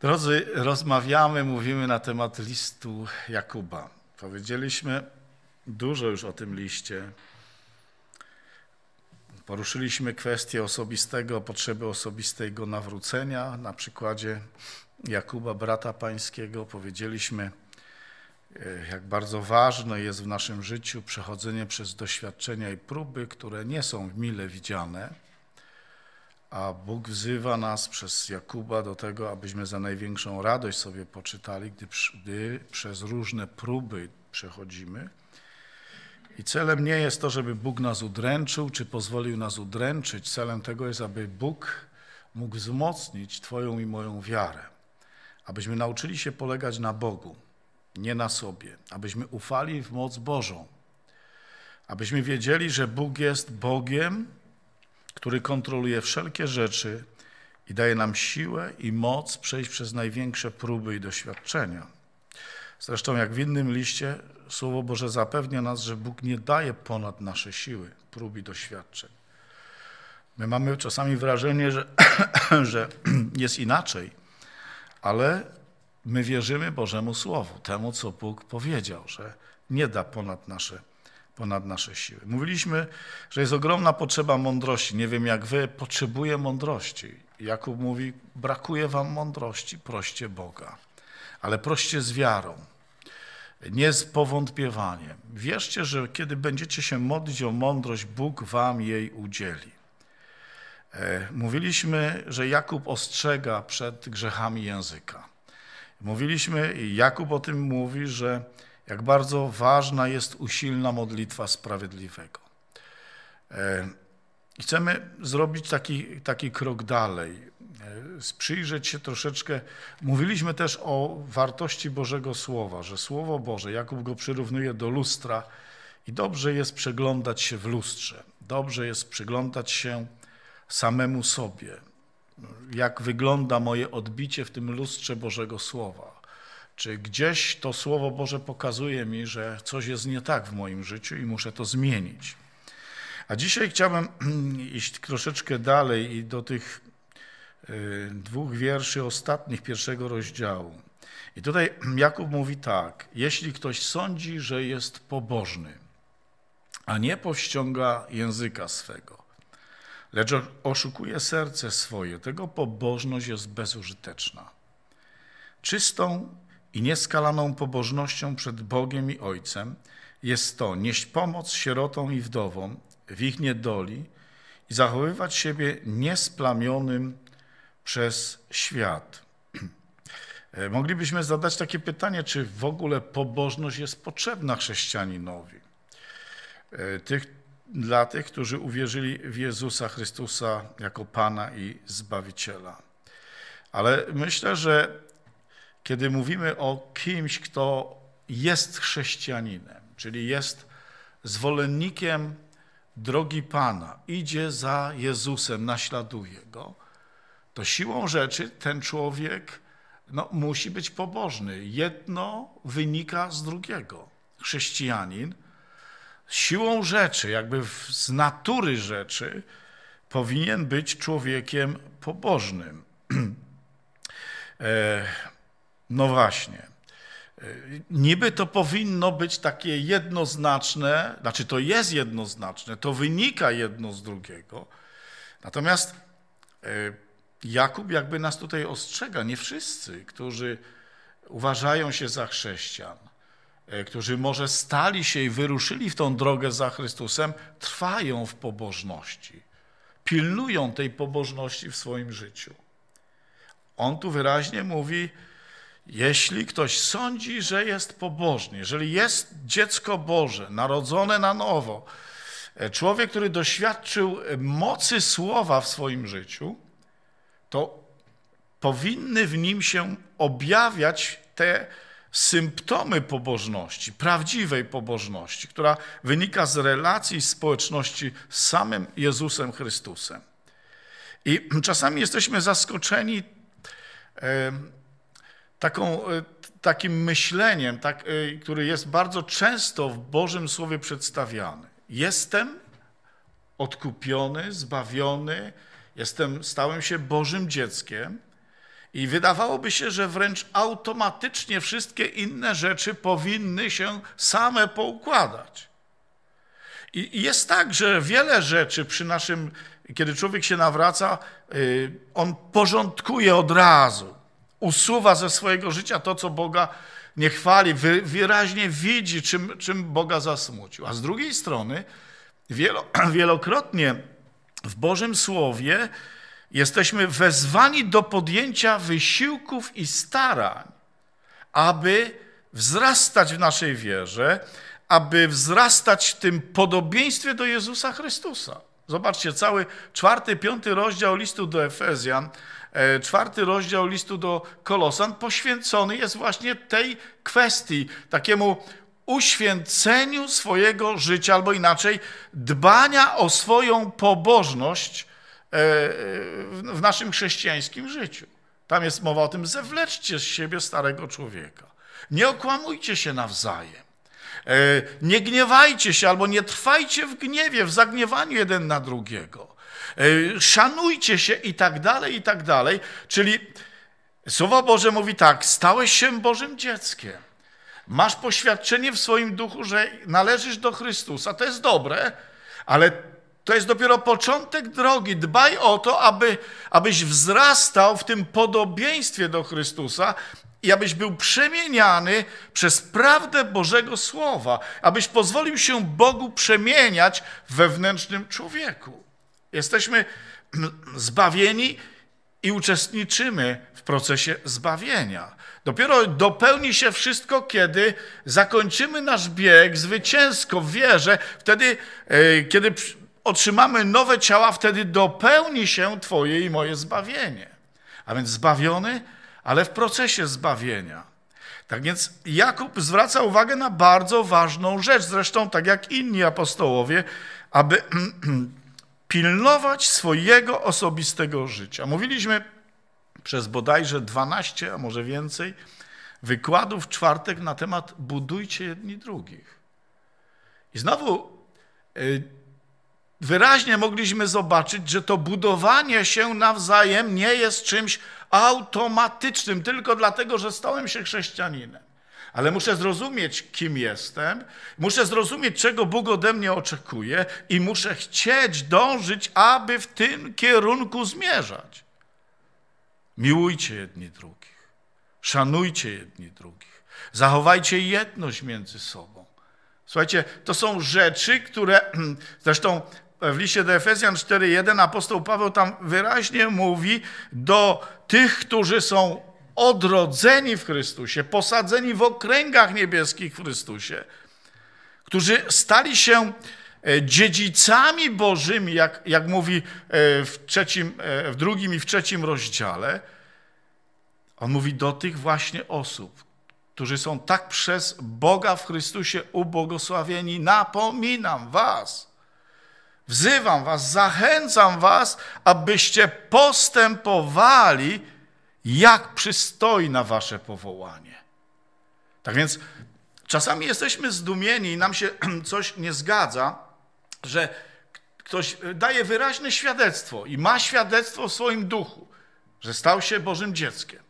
Drodzy, rozmawiamy, mówimy na temat listu Jakuba. Powiedzieliśmy dużo już o tym liście. Poruszyliśmy kwestię osobistego, potrzeby osobistego nawrócenia na przykładzie Jakuba, brata pańskiego. Powiedzieliśmy, e, jak bardzo ważne jest w naszym życiu przechodzenie przez doświadczenia i próby, które nie są mile widziane a Bóg wzywa nas przez Jakuba do tego, abyśmy za największą radość sobie poczytali, gdy, gdy przez różne próby przechodzimy. I celem nie jest to, żeby Bóg nas udręczył, czy pozwolił nas udręczyć. Celem tego jest, aby Bóg mógł wzmocnić Twoją i moją wiarę. Abyśmy nauczyli się polegać na Bogu, nie na sobie. Abyśmy ufali w moc Bożą. Abyśmy wiedzieli, że Bóg jest Bogiem, który kontroluje wszelkie rzeczy i daje nam siłę i moc przejść przez największe próby i doświadczenia. Zresztą, jak w innym liście, Słowo Boże zapewnia nas, że Bóg nie daje ponad nasze siły prób i doświadczeń. My mamy czasami wrażenie, że, że jest inaczej, ale my wierzymy Bożemu Słowu, temu, co Bóg powiedział, że nie da ponad nasze ponad nasze siły. Mówiliśmy, że jest ogromna potrzeba mądrości. Nie wiem jak wy, potrzebuję mądrości. Jakub mówi, brakuje wam mądrości, proście Boga. Ale proście z wiarą, nie z powątpiewaniem. Wierzcie, że kiedy będziecie się modlić o mądrość, Bóg wam jej udzieli. E, mówiliśmy, że Jakub ostrzega przed grzechami języka. Mówiliśmy, i Jakub o tym mówi, że jak bardzo ważna jest usilna modlitwa sprawiedliwego. E, chcemy zrobić taki, taki krok dalej, sprzyjrzeć e, się troszeczkę. Mówiliśmy też o wartości Bożego Słowa, że Słowo Boże, Jakub go przyrównuje do lustra i dobrze jest przeglądać się w lustrze, dobrze jest przyglądać się samemu sobie, jak wygląda moje odbicie w tym lustrze Bożego Słowa czy gdzieś to Słowo Boże pokazuje mi, że coś jest nie tak w moim życiu i muszę to zmienić? A dzisiaj chciałbym iść troszeczkę dalej i do tych y, dwóch wierszy ostatnich pierwszego rozdziału. I tutaj Jakub mówi tak: Jeśli ktoś sądzi, że jest pobożny, a nie powściąga języka swego, lecz oszukuje serce swoje, tego pobożność jest bezużyteczna. Czystą i nieskalaną pobożnością przed Bogiem i Ojcem jest to nieść pomoc sierotom i wdowom w ich niedoli i zachowywać siebie niesplamionym przez świat. Moglibyśmy zadać takie pytanie, czy w ogóle pobożność jest potrzebna chrześcijaninowi? E, tych, dla tych, którzy uwierzyli w Jezusa Chrystusa jako Pana i Zbawiciela. Ale myślę, że kiedy mówimy o kimś, kto jest chrześcijaninem, czyli jest zwolennikiem drogi Pana, idzie za Jezusem, naśladuje Go, to siłą rzeczy ten człowiek no, musi być pobożny. Jedno wynika z drugiego. Chrześcijanin siłą rzeczy, jakby z natury rzeczy, powinien być człowiekiem pobożnym. E, no właśnie. Y, niby to powinno być takie jednoznaczne, znaczy to jest jednoznaczne, to wynika jedno z drugiego. Natomiast y, Jakub jakby nas tutaj ostrzega, nie wszyscy, którzy uważają się za chrześcijan, y, którzy może stali się i wyruszyli w tą drogę za Chrystusem, trwają w pobożności, pilnują tej pobożności w swoim życiu. On tu wyraźnie mówi, jeśli ktoś sądzi, że jest pobożny, jeżeli jest dziecko Boże, narodzone na nowo, e, człowiek, który doświadczył e, mocy słowa w swoim życiu, to powinny w nim się objawiać te symptomy pobożności, prawdziwej pobożności, która wynika z relacji społeczności z samym Jezusem Chrystusem. I czasami jesteśmy zaskoczeni taką, e, takim myśleniem, tak, e, który jest bardzo często w Bożym Słowie przedstawiany. Jestem odkupiony, zbawiony, jestem, stałem się Bożym dzieckiem i wydawałoby się, że wręcz automatycznie wszystkie inne rzeczy powinny się same poukładać. I jest tak, że wiele rzeczy przy naszym, kiedy człowiek się nawraca, y, on porządkuje od razu usuwa ze swojego życia to, co Boga nie chwali, wyraźnie widzi, czym, czym Boga zasmucił. A z drugiej strony, wielokrotnie w Bożym Słowie jesteśmy wezwani do podjęcia wysiłków i starań, aby wzrastać w naszej wierze, aby wzrastać w tym podobieństwie do Jezusa Chrystusa. Zobaczcie, cały czwarty, piąty rozdział listu do Efezjan E, czwarty rozdział listu do Kolosan poświęcony jest właśnie tej kwestii, takiemu uświęceniu swojego życia, albo inaczej, dbania o swoją pobożność e, e, w naszym chrześcijańskim życiu. Tam jest mowa o tym, zewleczcie z siebie starego człowieka. Nie okłamujcie się nawzajem. Nie gniewajcie się albo nie trwajcie w gniewie, w zagniewaniu jeden na drugiego. E, szanujcie się i tak dalej, i tak dalej. Czyli Słowo Boże mówi tak, stałeś się Bożym dzieckiem. Masz poświadczenie w swoim duchu, że należysz do Chrystusa. To jest dobre, ale to jest dopiero początek drogi. Dbaj o to, aby, abyś wzrastał w tym podobieństwie do Chrystusa i abyś był przemieniany przez prawdę Bożego Słowa, abyś pozwolił się Bogu przemieniać wewnętrznym człowieku. Jesteśmy zbawieni i uczestniczymy w procesie zbawienia. Dopiero dopełni się wszystko, kiedy zakończymy nasz bieg zwycięsko w wierze, wtedy, e, kiedy otrzymamy nowe ciała, wtedy dopełni się Twoje i moje zbawienie. A więc zbawiony, ale w procesie zbawienia. Tak więc Jakub zwraca uwagę na bardzo ważną rzecz, zresztą tak jak inni apostołowie, aby pilnować swojego osobistego życia. Mówiliśmy przez bodajże 12, a może więcej, wykładów w czwartek na temat budujcie jedni drugich. I znowu y, wyraźnie mogliśmy zobaczyć, że to budowanie się nawzajem nie jest czymś automatycznym, tylko dlatego, że stałem się chrześcijaninem ale muszę zrozumieć, kim jestem, muszę zrozumieć, czego Bóg ode mnie oczekuje i muszę chcieć dążyć, aby w tym kierunku zmierzać. Miłujcie jedni drugich, szanujcie jedni drugich, zachowajcie jedność między sobą. Słuchajcie, to są rzeczy, które zresztą w liście do Efezjan 4:1 apostoł Paweł tam wyraźnie mówi do tych, którzy są odrodzeni w Chrystusie, posadzeni w okręgach niebieskich w Chrystusie, którzy stali się e, dziedzicami bożymi, jak, jak mówi e, w, trzecim, e, w drugim i w trzecim rozdziale, on mówi do tych właśnie osób, którzy są tak przez Boga w Chrystusie ubogosławieni. Napominam was, wzywam was, zachęcam was, abyście postępowali jak przystoi na wasze powołanie. Tak więc czasami jesteśmy zdumieni i nam się coś nie zgadza, że ktoś daje wyraźne świadectwo i ma świadectwo w swoim duchu, że stał się Bożym dzieckiem.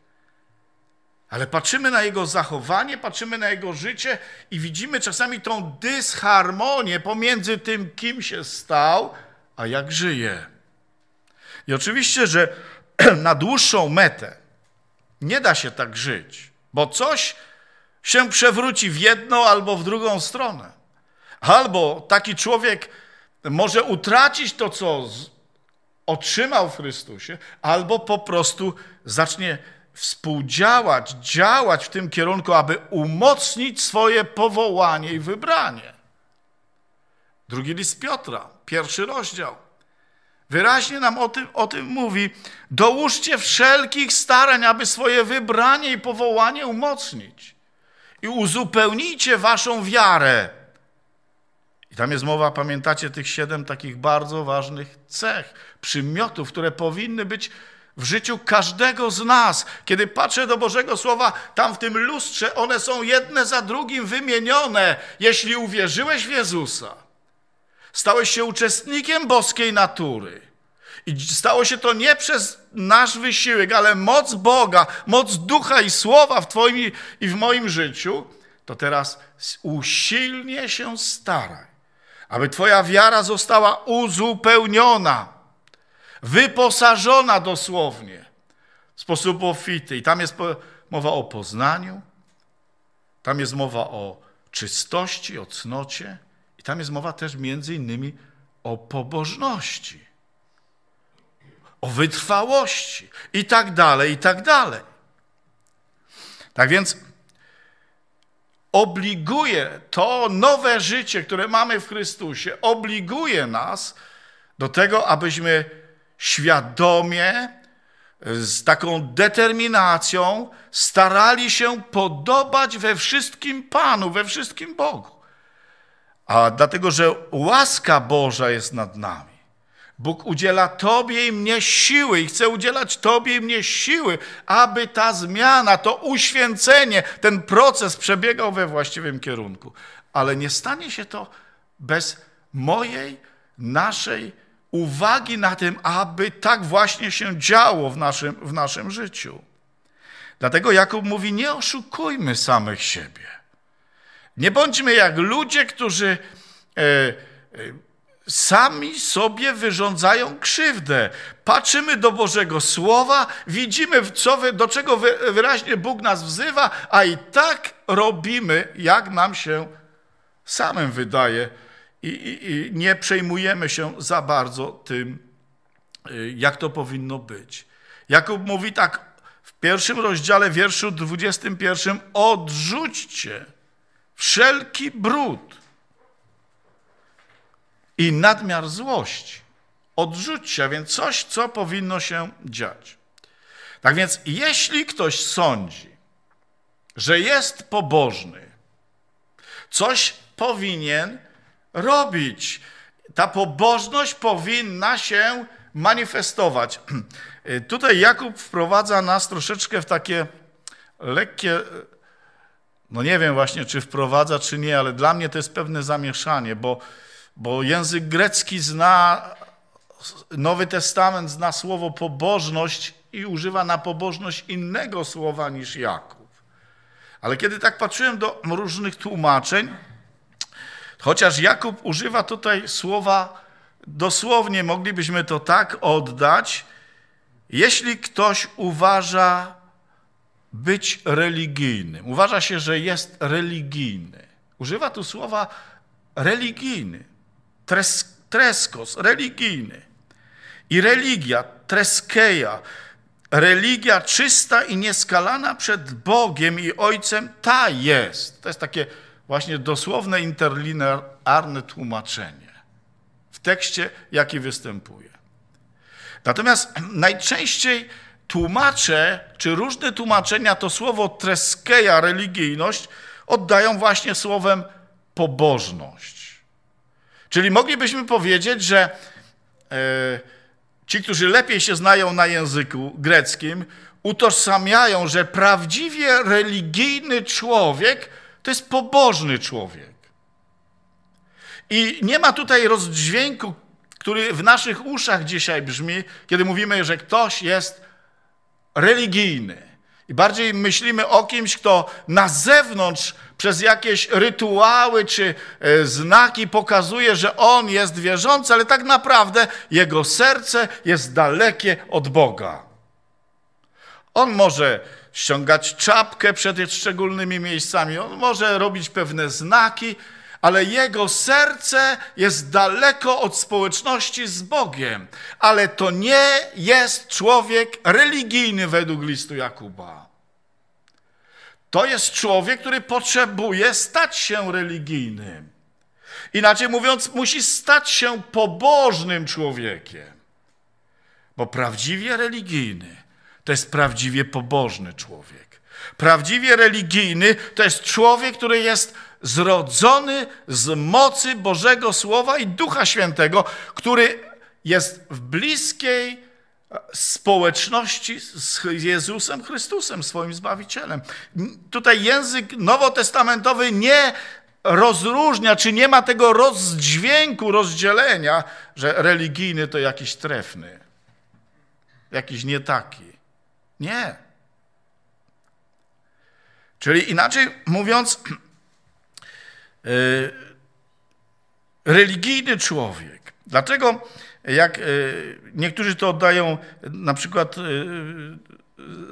Ale patrzymy na jego zachowanie, patrzymy na jego życie i widzimy czasami tą dysharmonię pomiędzy tym, kim się stał, a jak żyje. I oczywiście, że na dłuższą metę nie da się tak żyć, bo coś się przewróci w jedną albo w drugą stronę. Albo taki człowiek może utracić to, co otrzymał w Chrystusie, albo po prostu zacznie współdziałać, działać w tym kierunku, aby umocnić swoje powołanie i wybranie. Drugi list Piotra, pierwszy rozdział. Wyraźnie nam o tym, o tym mówi. Dołóżcie wszelkich starań, aby swoje wybranie i powołanie umocnić. I uzupełnijcie waszą wiarę. I tam jest mowa, pamiętacie, tych siedem takich bardzo ważnych cech, przymiotów, które powinny być w życiu każdego z nas. Kiedy patrzę do Bożego Słowa, tam w tym lustrze one są jedne za drugim wymienione, jeśli uwierzyłeś w Jezusa Stałeś się uczestnikiem boskiej natury. I stało się to nie przez nasz wysiłek, ale moc Boga, moc ducha i słowa w Twoim i w moim życiu. To teraz usilnie się staraj, aby Twoja wiara została uzupełniona, wyposażona dosłownie w sposób ofity. I tam jest mowa o poznaniu, tam jest mowa o czystości, o cnocie. I tam jest mowa też między innymi o pobożności, o wytrwałości i tak dalej, i tak dalej. Tak więc obliguje to nowe życie, które mamy w Chrystusie, obliguje nas do tego, abyśmy świadomie, z taką determinacją starali się podobać we wszystkim Panu, we wszystkim Bogu. A dlatego, że łaska Boża jest nad nami. Bóg udziela Tobie i mnie siły i chce udzielać Tobie i mnie siły, aby ta zmiana, to uświęcenie, ten proces przebiegał we właściwym kierunku. Ale nie stanie się to bez mojej, naszej uwagi na tym, aby tak właśnie się działo w naszym, w naszym życiu. Dlatego Jakub mówi, nie oszukujmy samych siebie. Nie bądźmy jak ludzie, którzy e, e, sami sobie wyrządzają krzywdę. Patrzymy do Bożego Słowa, widzimy, co do czego wyraźnie Bóg nas wzywa, a i tak robimy, jak nam się samym wydaje, i, i, i nie przejmujemy się za bardzo tym, e, jak to powinno być. Jakub mówi tak w pierwszym rozdziale, wierszu 21: odrzućcie wszelki brud i nadmiar złości. Odrzućcie, a więc coś, co powinno się dziać. Tak więc, jeśli ktoś sądzi, że jest pobożny, coś powinien robić. Ta pobożność powinna się manifestować. Tutaj Jakub wprowadza nas troszeczkę w takie lekkie no nie wiem właśnie, czy wprowadza, czy nie, ale dla mnie to jest pewne zamieszanie, bo, bo język grecki zna, Nowy Testament zna słowo pobożność i używa na pobożność innego słowa niż Jakub. Ale kiedy tak patrzyłem do różnych tłumaczeń, chociaż Jakub używa tutaj słowa dosłownie, moglibyśmy to tak oddać, jeśli ktoś uważa być religijnym. Uważa się, że jest religijny. Używa tu słowa religijny, tres, treskos, religijny. I religia, treskeja, religia czysta i nieskalana przed Bogiem i Ojcem, ta jest. To jest takie właśnie dosłowne interlinearne tłumaczenie w tekście, jaki występuje. Natomiast najczęściej tłumacze, czy różne tłumaczenia to słowo treskeja, religijność, oddają właśnie słowem pobożność. Czyli moglibyśmy powiedzieć, że e, ci, którzy lepiej się znają na języku greckim, utożsamiają, że prawdziwie religijny człowiek to jest pobożny człowiek. I nie ma tutaj rozdźwięku, który w naszych uszach dzisiaj brzmi, kiedy mówimy, że ktoś jest religijny i bardziej myślimy o kimś, kto na zewnątrz przez jakieś rytuały czy e, znaki pokazuje, że on jest wierzący, ale tak naprawdę jego serce jest dalekie od Boga. On może ściągać czapkę przed szczególnymi miejscami, on może robić pewne znaki, ale jego serce jest daleko od społeczności z Bogiem. Ale to nie jest człowiek religijny według listu Jakuba. To jest człowiek, który potrzebuje stać się religijnym. Inaczej mówiąc, musi stać się pobożnym człowiekiem. Bo prawdziwie religijny to jest prawdziwie pobożny człowiek. Prawdziwie religijny to jest człowiek, który jest zrodzony z mocy Bożego Słowa i Ducha Świętego, który jest w bliskiej e, społeczności z Jezusem Chrystusem, swoim Zbawicielem. Tutaj język nowotestamentowy nie rozróżnia, czy nie ma tego rozdźwięku, rozdzielenia, że religijny to jakiś trefny, jakiś nie taki. Nie. Czyli inaczej mówiąc, Y, religijny człowiek. Dlatego, jak y, niektórzy to oddają, na przykład y,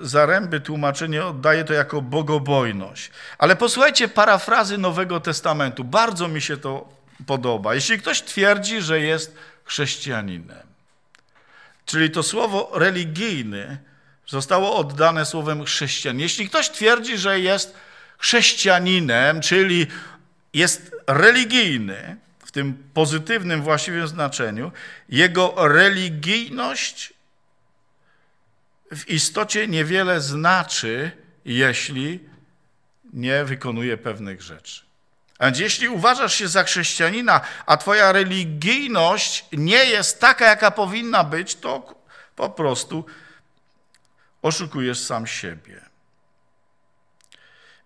Zaręby tłumaczenie oddaje to jako bogobojność. Ale posłuchajcie parafrazy Nowego Testamentu. Bardzo mi się to podoba. Jeśli ktoś twierdzi, że jest chrześcijaninem, czyli to słowo religijny zostało oddane słowem chrześcijan. Jeśli ktoś twierdzi, że jest chrześcijaninem, czyli jest religijny w tym pozytywnym właściwym znaczeniu. Jego religijność w istocie niewiele znaczy, jeśli nie wykonuje pewnych rzeczy. A jeśli uważasz się za chrześcijanina, a twoja religijność nie jest taka, jaka powinna być, to po prostu oszukujesz sam siebie.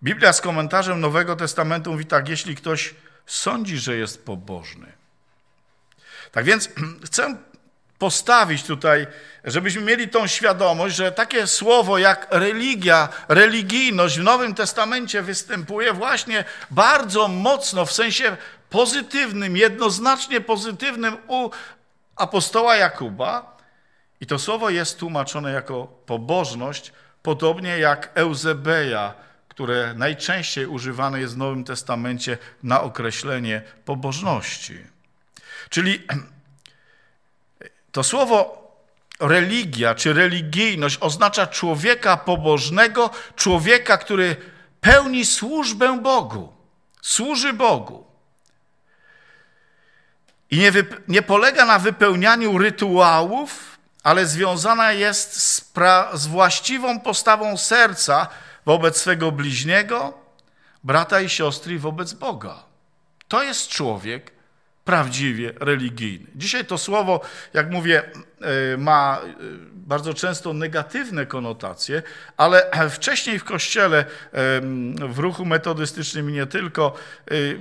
Biblia z komentarzem Nowego Testamentu mówi tak, jeśli ktoś sądzi, że jest pobożny. Tak więc chcę postawić tutaj, żebyśmy mieli tą świadomość, że takie słowo jak religia, religijność w Nowym Testamencie występuje właśnie bardzo mocno w sensie pozytywnym, jednoznacznie pozytywnym u apostoła Jakuba. I to słowo jest tłumaczone jako pobożność, podobnie jak Eusebeja które najczęściej używane jest w Nowym Testamencie na określenie pobożności. Czyli to słowo religia czy religijność oznacza człowieka pobożnego, człowieka, który pełni służbę Bogu, służy Bogu. I nie, nie polega na wypełnianiu rytuałów, ale związana jest z, z właściwą postawą serca, wobec swego bliźniego, brata i siostry wobec Boga. To jest człowiek prawdziwie religijny. Dzisiaj to słowo, jak mówię, y, ma y, bardzo często negatywne konotacje, ale wcześniej w kościele, w ruchu metodystycznym i nie tylko, y,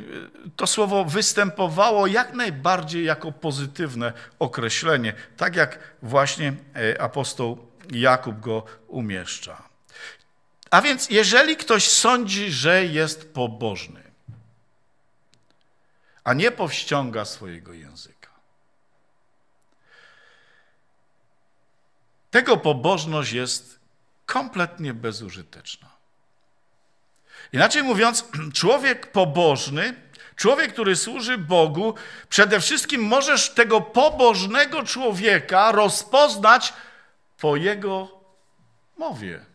to słowo występowało jak najbardziej jako pozytywne określenie, tak jak właśnie apostoł Jakub go umieszcza. A więc jeżeli ktoś sądzi, że jest pobożny, a nie powściąga swojego języka, tego pobożność jest kompletnie bezużyteczna. Inaczej mówiąc, człowiek pobożny, człowiek, który służy Bogu, przede wszystkim możesz tego pobożnego człowieka rozpoznać po jego mowie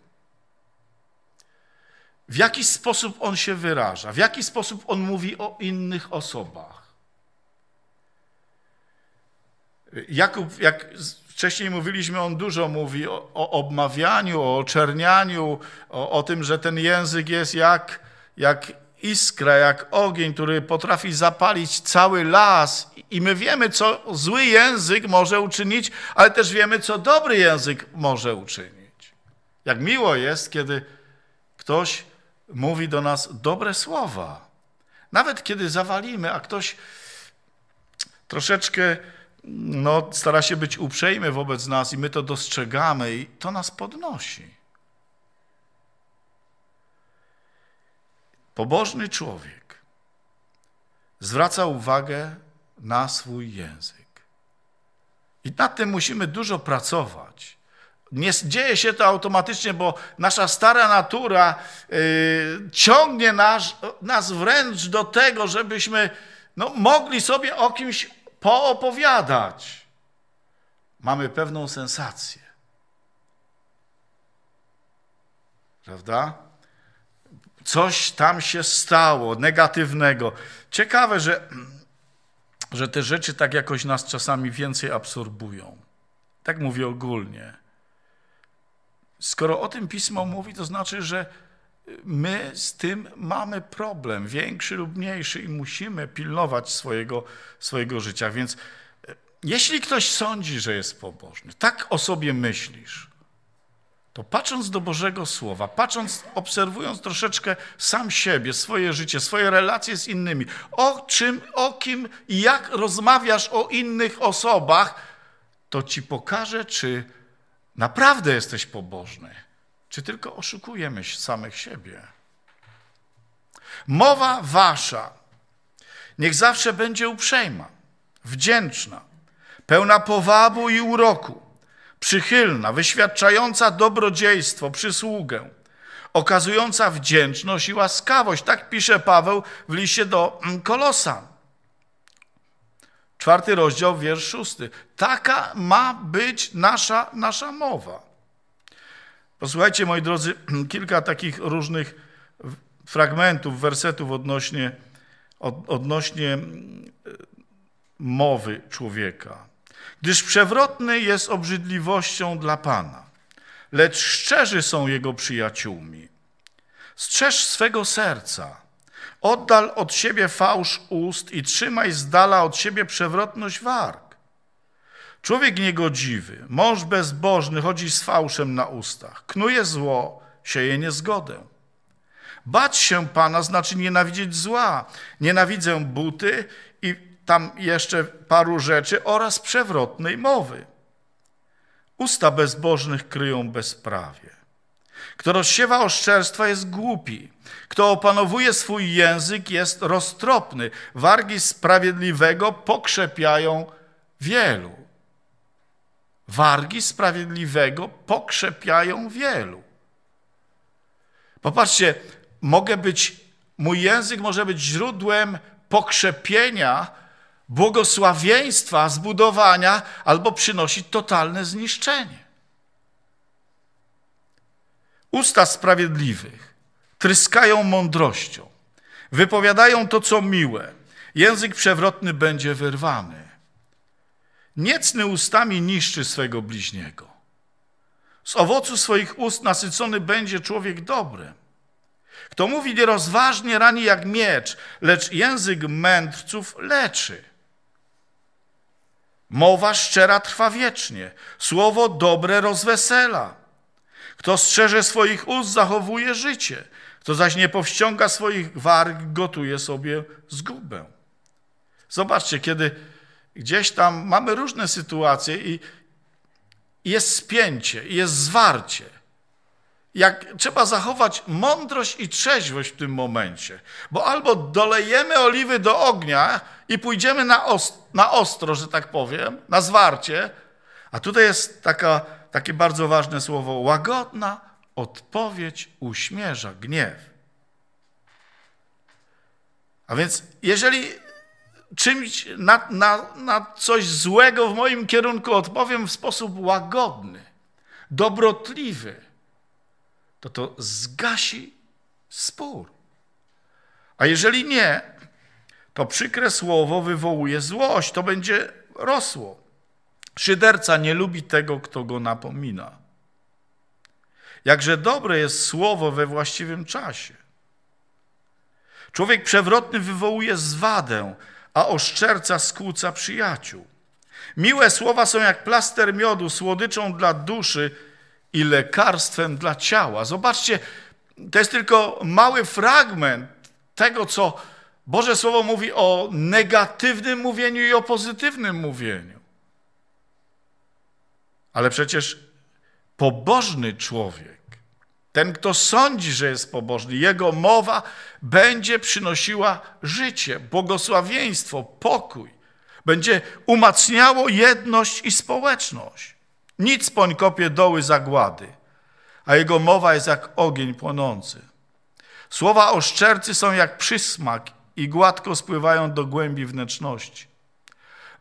w jaki sposób on się wyraża, w jaki sposób on mówi o innych osobach. Jakub, jak wcześniej mówiliśmy, on dużo mówi o, o obmawianiu, o oczernianiu, o, o tym, że ten język jest jak, jak iskra, jak ogień, który potrafi zapalić cały las. I my wiemy, co zły język może uczynić, ale też wiemy, co dobry język może uczynić. Jak miło jest, kiedy ktoś mówi do nas dobre słowa. Nawet kiedy zawalimy, a ktoś troszeczkę no, stara się być uprzejmy wobec nas i my to dostrzegamy i to nas podnosi. Pobożny człowiek zwraca uwagę na swój język. I nad tym musimy dużo pracować. Nie dzieje się to automatycznie, bo nasza stara natura y, ciągnie nas, nas wręcz do tego, żebyśmy no, mogli sobie o kimś poopowiadać. Mamy pewną sensację. Prawda? Coś tam się stało negatywnego. Ciekawe, że, że te rzeczy tak jakoś nas czasami więcej absorbują. Tak mówię ogólnie. Skoro o tym pismo mówi, to znaczy, że my z tym mamy problem, większy lub mniejszy, i musimy pilnować swojego, swojego życia. Więc e, jeśli ktoś sądzi, że jest pobożny, tak o sobie myślisz, to patrząc do Bożego Słowa, patrząc, obserwując troszeczkę sam siebie, swoje życie, swoje relacje z innymi, o czym, o kim i jak rozmawiasz o innych osobach, to ci pokaże, czy naprawdę jesteś pobożny, czy tylko oszukujemy samych siebie? Mowa wasza niech zawsze będzie uprzejma, wdzięczna, pełna powabu i uroku, przychylna, wyświadczająca dobrodziejstwo, przysługę, okazująca wdzięczność i łaskawość. Tak pisze Paweł w liście do mm, Kolosan. Czwarty rozdział, wiersz szósty. Taka ma być nasza, nasza mowa. Posłuchajcie, moi drodzy, kilka takich różnych fragmentów, wersetów odnośnie, od, odnośnie mm, e, mowy człowieka. Gdyż przewrotny jest obrzydliwością dla Pana, lecz szczerzy są jego przyjaciółmi. Strzeż swego serca – Oddal od siebie fałsz ust i trzymaj z dala od siebie przewrotność warg. Człowiek niegodziwy, mąż bezbożny chodzi z fałszem na ustach, knuje zło, sieje niezgodę. Bać się Pana znaczy nienawidzieć zła. Nienawidzę buty i tam jeszcze paru rzeczy oraz przewrotnej mowy. Usta bezbożnych kryją bezprawie. Kto rozsiewa oszczerstwa jest głupi. Kto opanowuje swój język, jest roztropny. Wargi sprawiedliwego pokrzepiają wielu. Wargi sprawiedliwego pokrzepiają wielu. Popatrzcie, mogę być, mój język może być źródłem pokrzepienia, błogosławieństwa, zbudowania, albo przynosić totalne zniszczenie. Usta sprawiedliwych tryskają mądrością, wypowiadają to, co miłe. Język przewrotny będzie wyrwany. Niecny ustami niszczy swego bliźniego. Z owocu swoich ust nasycony będzie człowiek dobry. Kto mówi nierozważnie, rani jak miecz, lecz język mędrców leczy. Mowa szczera trwa wiecznie, słowo dobre rozwesela. Kto strzeże swoich ust, zachowuje życie, to zaś nie powściąga swoich warg, gotuje sobie zgubę. Zobaczcie, kiedy gdzieś tam mamy różne sytuacje i jest spięcie, jest zwarcie. Jak trzeba zachować mądrość i trzeźwość w tym momencie, bo albo dolejemy oliwy do ognia i pójdziemy na, ostro, na ostro że tak powiem, na zwarcie, a tutaj jest taka, takie bardzo ważne słowo łagodna Odpowiedź uśmierza gniew. A więc, jeżeli czymś na, na, na coś złego w moim kierunku odpowiem w sposób łagodny, dobrotliwy, to to zgasi spór. A jeżeli nie, to przykre słowo wywołuje złość, to będzie rosło. Szyderca nie lubi tego, kto go napomina. Jakże dobre jest słowo we właściwym czasie. Człowiek przewrotny wywołuje zwadę, a oszczerca skłóca przyjaciół. Miłe słowa są jak plaster miodu, słodyczą dla duszy i lekarstwem dla ciała. Zobaczcie, to jest tylko mały fragment tego, co Boże Słowo mówi o negatywnym mówieniu i o pozytywnym mówieniu. Ale przecież pobożny człowiek ten, kto sądzi, że jest pobożny, jego mowa będzie przynosiła życie, błogosławieństwo, pokój. Będzie umacniało jedność i społeczność. Nic poń kopie doły zagłady, a jego mowa jest jak ogień płonący. Słowa oszczercy są jak przysmak i gładko spływają do głębi wnętrzności.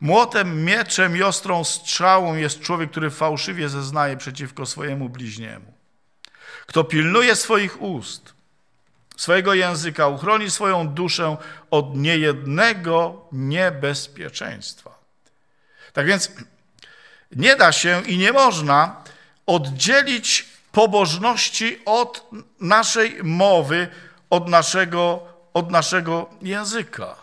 Młotem, mieczem i ostrą strzałą jest człowiek, który fałszywie zeznaje przeciwko swojemu bliźniemu. Kto pilnuje swoich ust, swojego języka, uchroni swoją duszę od niejednego niebezpieczeństwa. Tak więc nie da się i nie można oddzielić pobożności od naszej mowy, od naszego, od naszego języka.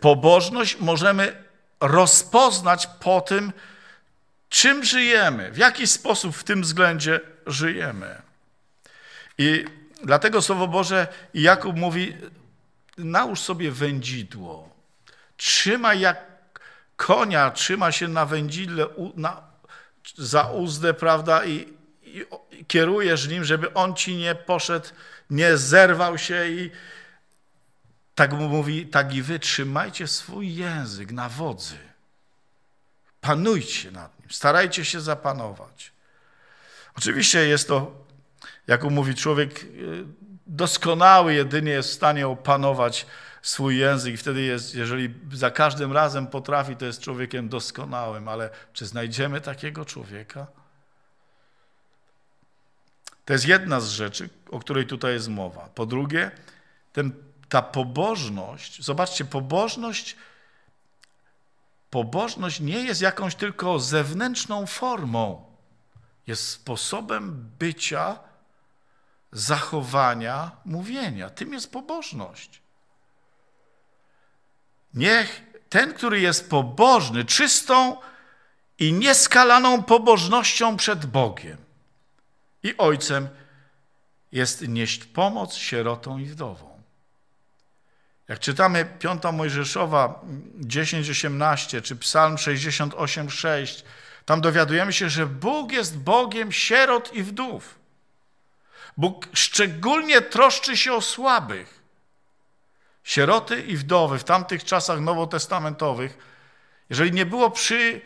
Pobożność możemy rozpoznać po tym, czym żyjemy, w jaki sposób w tym względzie żyjemy. I dlatego Słowo Boże Jakub mówi, nałóż sobie wędzidło. Trzymaj jak konia, trzyma się na wędzidle, na, za uzdę, prawda, i, i, i kierujesz nim, żeby on ci nie poszedł, nie zerwał się i tak mu mówi, tak i wy, trzymajcie swój język na wodzy. Panujcie nad Starajcie się zapanować. Oczywiście jest to, jak mówi człowiek, y, doskonały jedynie jest w stanie opanować swój język i wtedy jest, jeżeli za każdym razem potrafi, to jest człowiekiem doskonałym, ale czy znajdziemy takiego człowieka? To jest jedna z rzeczy, o której tutaj jest mowa. Po drugie, ten, ta pobożność, zobaczcie, pobożność Pobożność nie jest jakąś tylko zewnętrzną formą. Jest sposobem bycia, zachowania, mówienia. Tym jest pobożność. Niech ten, który jest pobożny, czystą i nieskalaną pobożnością przed Bogiem i Ojcem, jest nieść pomoc sierotom i wdowom. Jak czytamy 5 Mojżeszowa 10:18 czy Psalm 68:6, tam dowiadujemy się, że Bóg jest Bogiem sierot i wdów. Bóg szczególnie troszczy się o słabych. Sieroty i wdowy w tamtych czasach nowotestamentowych, jeżeli nie było przy,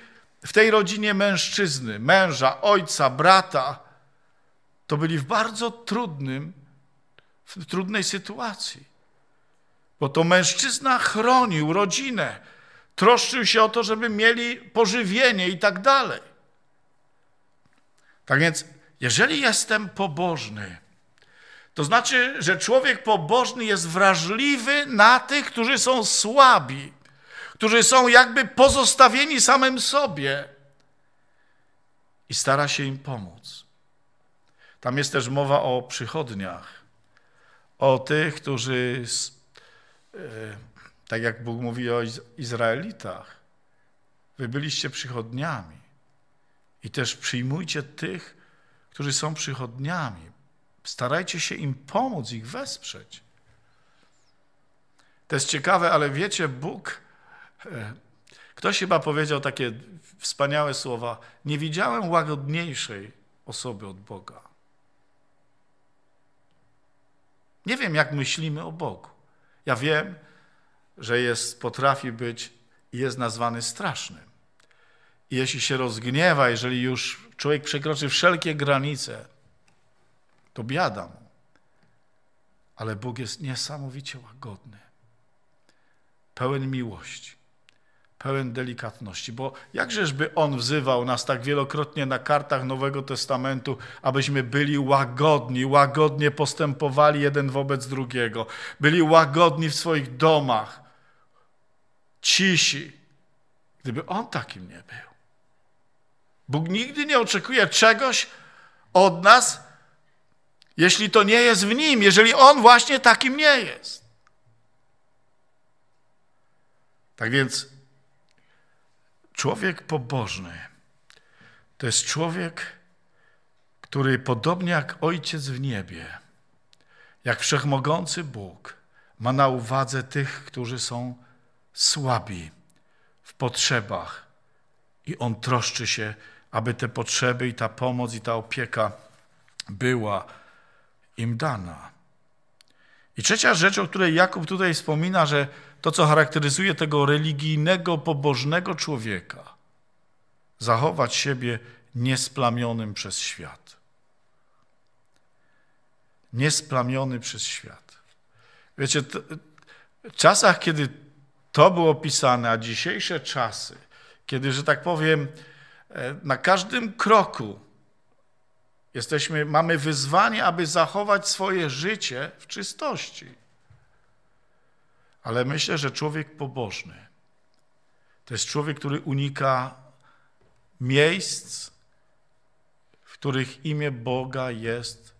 w tej rodzinie mężczyzny, męża, ojca, brata, to byli w bardzo trudnym, w trudnej sytuacji. Bo to mężczyzna chronił rodzinę, troszczył się o to, żeby mieli pożywienie i tak dalej. Tak więc, jeżeli jestem pobożny, to znaczy, że człowiek pobożny jest wrażliwy na tych, którzy są słabi, którzy są jakby pozostawieni samym sobie i stara się im pomóc. Tam jest też mowa o przychodniach, o tych, którzy E, tak jak Bóg mówi o Izraelitach, wy byliście przychodniami i też przyjmujcie tych, którzy są przychodniami. Starajcie się im pomóc, ich wesprzeć. To jest ciekawe, ale wiecie, Bóg, e, ktoś chyba powiedział takie wspaniałe słowa, nie widziałem łagodniejszej osoby od Boga. Nie wiem, jak myślimy o Bogu. Ja wiem, że jest, potrafi być i jest nazwany strasznym. I jeśli się rozgniewa, jeżeli już człowiek przekroczy wszelkie granice, to biada mu. Ale Bóg jest niesamowicie łagodny, pełen miłości pełen delikatności. Bo jakżeżby On wzywał nas tak wielokrotnie na kartach Nowego Testamentu, abyśmy byli łagodni, łagodnie postępowali jeden wobec drugiego, byli łagodni w swoich domach, cisi, gdyby On takim nie był. Bóg nigdy nie oczekuje czegoś od nas, jeśli to nie jest w Nim, jeżeli On właśnie takim nie jest. Tak więc Człowiek pobożny to jest człowiek, który podobnie jak Ojciec w niebie, jak wszechmogący Bóg, ma na uwadze tych, którzy są słabi w potrzebach i On troszczy się, aby te potrzeby i ta pomoc i ta opieka była im dana. I trzecia rzecz, o której Jakub tutaj wspomina, że to, co charakteryzuje tego religijnego, pobożnego człowieka. Zachować siebie niesplamionym przez świat. Niesplamiony przez świat. Wiecie, w czasach, kiedy to było pisane, a dzisiejsze czasy, kiedy, że tak powiem, e, na każdym kroku jesteśmy, mamy wyzwanie, aby zachować swoje życie w czystości. Ale myślę, że człowiek pobożny to jest człowiek, który unika miejsc, w których imię Boga jest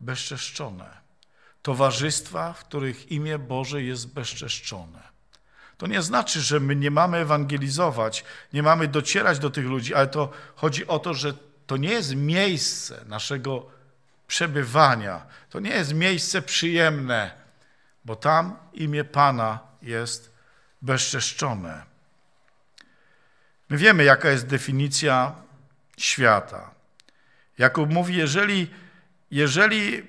bezczeszczone. Towarzystwa, w których imię Boże jest bezczeszczone. To nie znaczy, że my nie mamy ewangelizować, nie mamy docierać do tych ludzi, ale to chodzi o to, że to nie jest miejsce naszego przebywania, to nie jest miejsce przyjemne, bo tam imię Pana jest bezczeszczone. My wiemy, jaka jest definicja świata. Jakub mówi, jeżeli, jeżeli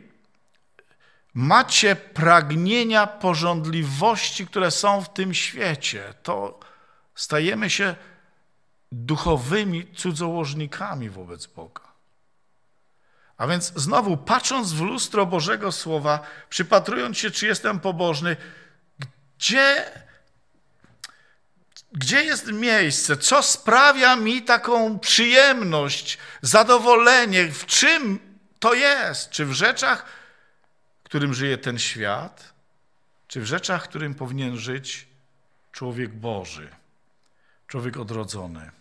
macie pragnienia porządliwości, które są w tym świecie, to stajemy się duchowymi cudzołożnikami wobec Boga. A więc znowu, patrząc w lustro Bożego Słowa, przypatrując się, czy jestem pobożny, gdzie, gdzie jest miejsce, co sprawia mi taką przyjemność, zadowolenie, w czym to jest? Czy w rzeczach, którym żyje ten świat, czy w rzeczach, którym powinien żyć człowiek Boży, człowiek odrodzony?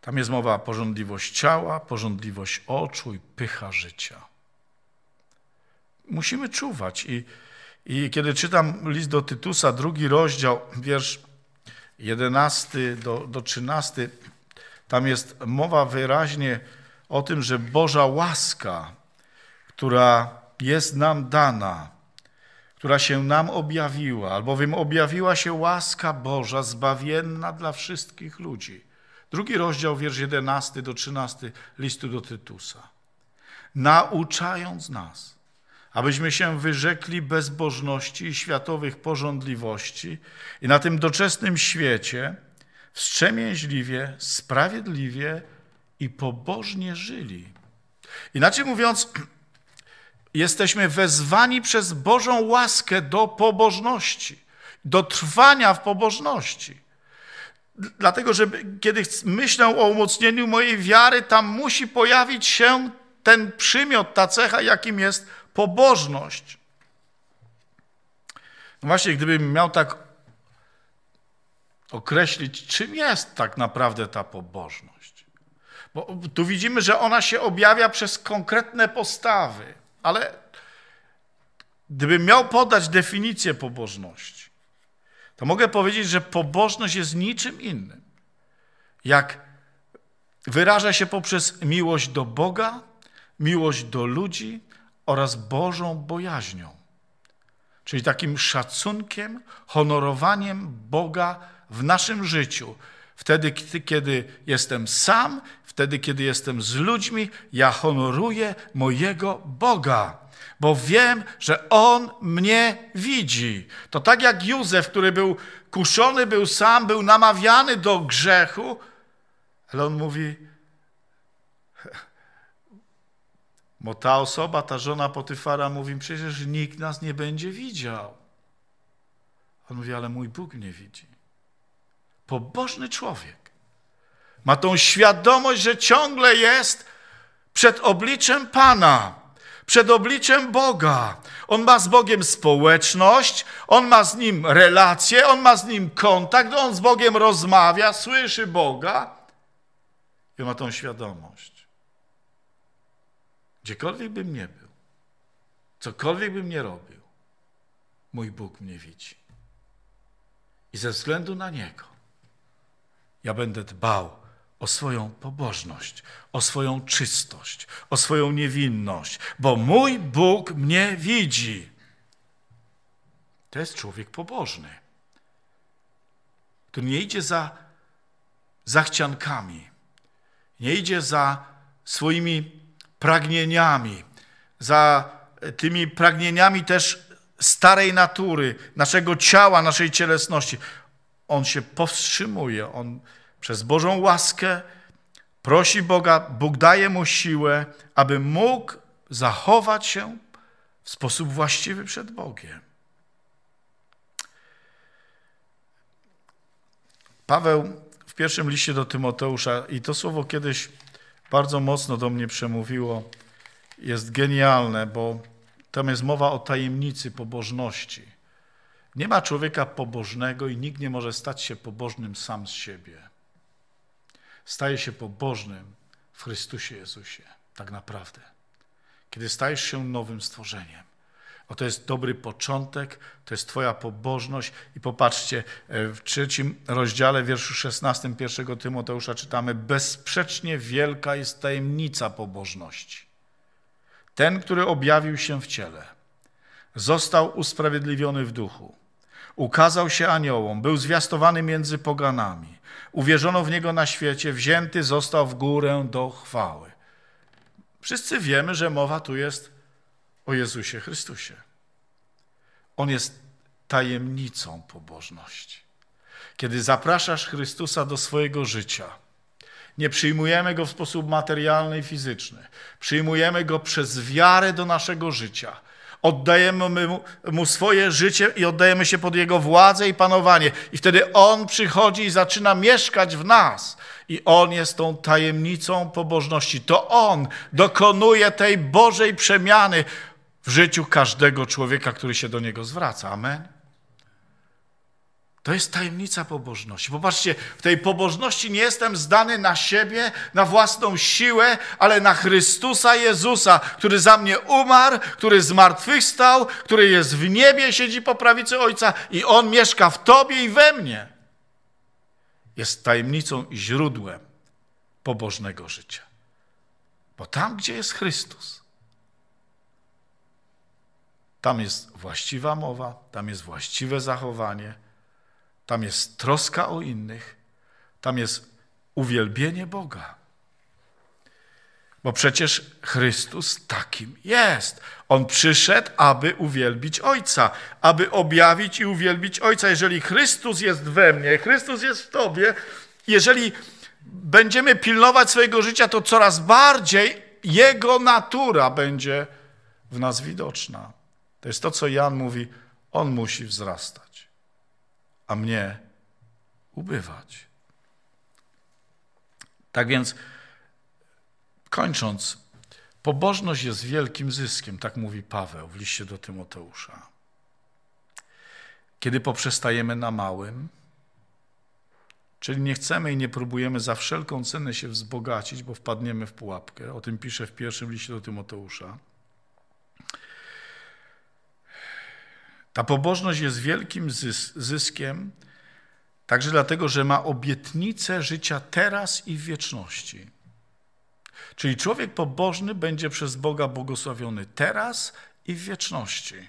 Tam jest mowa porządliwość ciała, porządliwość oczu i pycha życia. Musimy czuwać i, i kiedy czytam list do Tytusa, drugi rozdział, wiersz 11 do, do 13, tam jest mowa wyraźnie o tym, że Boża łaska, która jest nam dana, która się nam objawiła, albowiem objawiła się łaska Boża, zbawienna dla wszystkich ludzi. Drugi rozdział, wiersz 11 do 13 listu do Tytusa. Nauczając nas, abyśmy się wyrzekli bezbożności i światowych pożądliwości i na tym doczesnym świecie wstrzemięźliwie, sprawiedliwie i pobożnie żyli. Inaczej mówiąc, jesteśmy wezwani przez Bożą łaskę do pobożności, do trwania w pobożności. Dlatego, że kiedy myślę o umocnieniu mojej wiary, tam musi pojawić się ten przymiot, ta cecha, jakim jest pobożność. No właśnie, gdybym miał tak określić, czym jest tak naprawdę ta pobożność. Bo tu widzimy, że ona się objawia przez konkretne postawy, ale gdybym miał podać definicję pobożności, to mogę powiedzieć, że pobożność jest niczym innym, jak wyraża się poprzez miłość do Boga, miłość do ludzi oraz Bożą bojaźnią, czyli takim szacunkiem, honorowaniem Boga w naszym życiu. Wtedy, kiedy jestem sam, wtedy, kiedy jestem z ludźmi, ja honoruję mojego Boga bo wiem, że On mnie widzi. To tak jak Józef, który był kuszony, był sam, był namawiany do grzechu, ale on mówi, bo ta osoba, ta żona Potyfara mówi, przecież nikt nas nie będzie widział. On mówi, ale mój Bóg mnie widzi. Pobożny człowiek ma tą świadomość, że ciągle jest przed obliczem Pana przed obliczem Boga. On ma z Bogiem społeczność, on ma z nim relacje, on ma z nim kontakt, on z Bogiem rozmawia, słyszy Boga i on ma tą świadomość. Gdziekolwiek bym nie był, cokolwiek bym nie robił, mój Bóg mnie widzi. I ze względu na Niego ja będę dbał o swoją pobożność, o swoją czystość, o swoją niewinność, bo mój Bóg mnie widzi. To jest człowiek pobożny, który nie idzie za zachciankami, nie idzie za swoimi pragnieniami, za tymi pragnieniami też starej natury, naszego ciała, naszej cielesności. On się powstrzymuje, on przez Bożą łaskę, prosi Boga, Bóg daje mu siłę, aby mógł zachować się w sposób właściwy przed Bogiem. Paweł w pierwszym liście do Tymoteusza, i to słowo kiedyś bardzo mocno do mnie przemówiło, jest genialne, bo tam jest mowa o tajemnicy pobożności. Nie ma człowieka pobożnego i nikt nie może stać się pobożnym sam z siebie staje się pobożnym w Chrystusie Jezusie, tak naprawdę. Kiedy stajesz się nowym stworzeniem. O, to jest dobry początek, to jest Twoja pobożność. I popatrzcie, e, w trzecim rozdziale, wierszu 16 pierwszego Tymoteusza czytamy: Bezsprzecznie wielka jest tajemnica pobożności. Ten, który objawił się w ciele, został usprawiedliwiony w duchu Ukazał się aniołom, był zwiastowany między poganami. Uwierzono w niego na świecie, wzięty został w górę do chwały. Wszyscy wiemy, że mowa tu jest o Jezusie Chrystusie. On jest tajemnicą pobożności. Kiedy zapraszasz Chrystusa do swojego życia, nie przyjmujemy go w sposób materialny i fizyczny, przyjmujemy go przez wiarę do naszego życia – Oddajemy mu, swoje życie i oddajemy się pod Jego władzę i panowanie. I wtedy On przychodzi i zaczyna mieszkać w nas. I On jest tą tajemnicą pobożności. To On dokonuje tej Bożej przemiany w życiu każdego człowieka, który się do Niego zwraca. Amen. To jest tajemnica pobożności. Popatrzcie, w tej pobożności nie jestem zdany na siebie, na własną siłę, ale na Chrystusa Jezusa, który za mnie umarł, który zmartwychwstał, który jest w niebie, siedzi po prawicy Ojca i On mieszka w Tobie i we mnie. Jest tajemnicą i źródłem pobożnego życia. Bo tam, gdzie jest Chrystus, tam jest właściwa mowa, tam jest właściwe zachowanie, tam jest troska o innych, tam jest uwielbienie Boga. Bo przecież Chrystus takim jest. On przyszedł, aby uwielbić Ojca, aby objawić i uwielbić Ojca. Jeżeli Chrystus jest we mnie, Chrystus jest w Tobie, jeżeli będziemy pilnować swojego życia, to coraz bardziej Jego natura będzie w nas widoczna. To jest to, co Jan mówi, On musi wzrastać a mnie ubywać. Tak więc, kończąc, pobożność jest wielkim zyskiem, tak mówi Paweł w liście do Tymoteusza. Kiedy poprzestajemy na małym, czyli nie chcemy i nie próbujemy za wszelką cenę się wzbogacić, bo wpadniemy w pułapkę, o tym pisze w pierwszym liście do Tymoteusza, Ta pobożność jest wielkim zyskiem, także dlatego, że ma obietnicę życia teraz i w wieczności. Czyli człowiek pobożny będzie przez Boga błogosławiony teraz i w wieczności.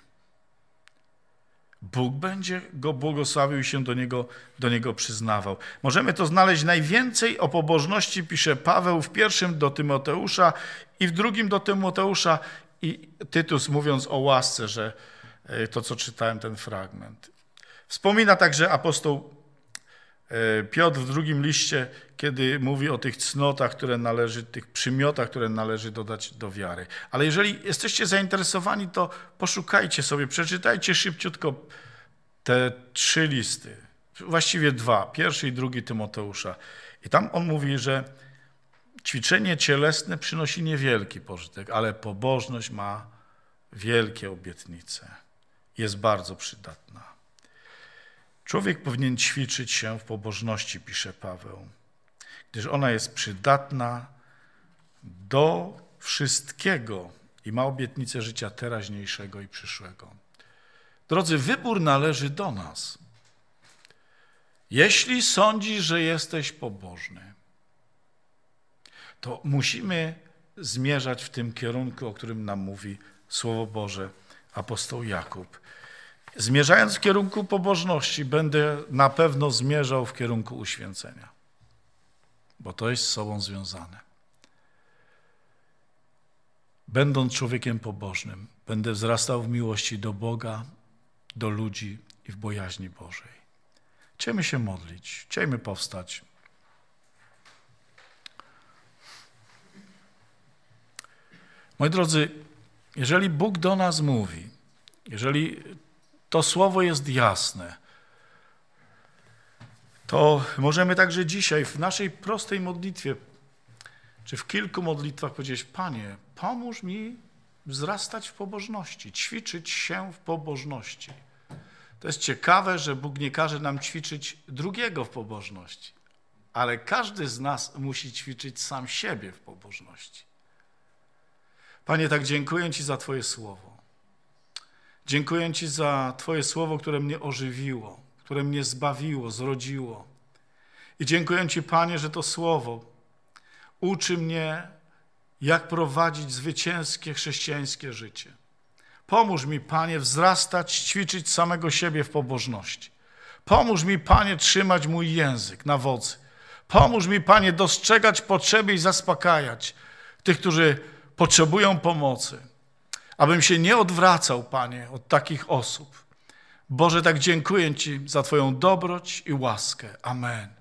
Bóg będzie go błogosławił i się do niego, do niego przyznawał. Możemy to znaleźć najwięcej o pobożności, pisze Paweł w pierwszym do Tymoteusza i w drugim do Tymoteusza i Tytus mówiąc o łasce, że E, to, co czytałem, ten fragment. Wspomina także apostoł e, Piotr w drugim liście, kiedy mówi o tych cnotach, które należy, tych przymiotach, które należy dodać do wiary. Ale jeżeli jesteście zainteresowani, to poszukajcie sobie, przeczytajcie szybciutko te trzy listy. Właściwie dwa, pierwszy i drugi Tymoteusza. I tam on mówi, że ćwiczenie cielesne przynosi niewielki pożytek, ale pobożność ma wielkie obietnice jest bardzo przydatna. Człowiek powinien ćwiczyć się w pobożności, pisze Paweł, gdyż ona jest przydatna do wszystkiego i ma obietnicę życia teraźniejszego i przyszłego. Drodzy, wybór należy do nas. Jeśli sądzisz, że jesteś pobożny, to musimy zmierzać w tym kierunku, o którym nam mówi Słowo Boże, apostoł Jakub. Zmierzając w kierunku pobożności, będę na pewno zmierzał w kierunku uświęcenia, bo to jest z sobą związane. Będąc człowiekiem pobożnym, będę wzrastał w miłości do Boga, do ludzi i w bojaźni Bożej. Chciejmy się modlić, chciejmy powstać. Moi drodzy, jeżeli Bóg do nas mówi, jeżeli to słowo jest jasne. To możemy także dzisiaj w naszej prostej modlitwie, czy w kilku modlitwach powiedzieć: Panie, pomóż mi wzrastać w pobożności, ćwiczyć się w pobożności. To jest ciekawe, że Bóg nie każe nam ćwiczyć drugiego w pobożności, ale każdy z nas musi ćwiczyć sam siebie w pobożności. Panie, tak dziękuję Ci za Twoje słowo. Dziękuję Ci za Twoje słowo, które mnie ożywiło, które mnie zbawiło, zrodziło. I dziękuję Ci, Panie, że to słowo uczy mnie, jak prowadzić zwycięskie chrześcijańskie życie. Pomóż mi, Panie, wzrastać, ćwiczyć samego siebie w pobożności. Pomóż mi, Panie, trzymać mój język na wodzy. Pomóż mi, Panie, dostrzegać potrzeby i zaspokajać tych, którzy potrzebują pomocy abym się nie odwracał, Panie, od takich osób. Boże, tak dziękuję Ci za Twoją dobroć i łaskę. Amen.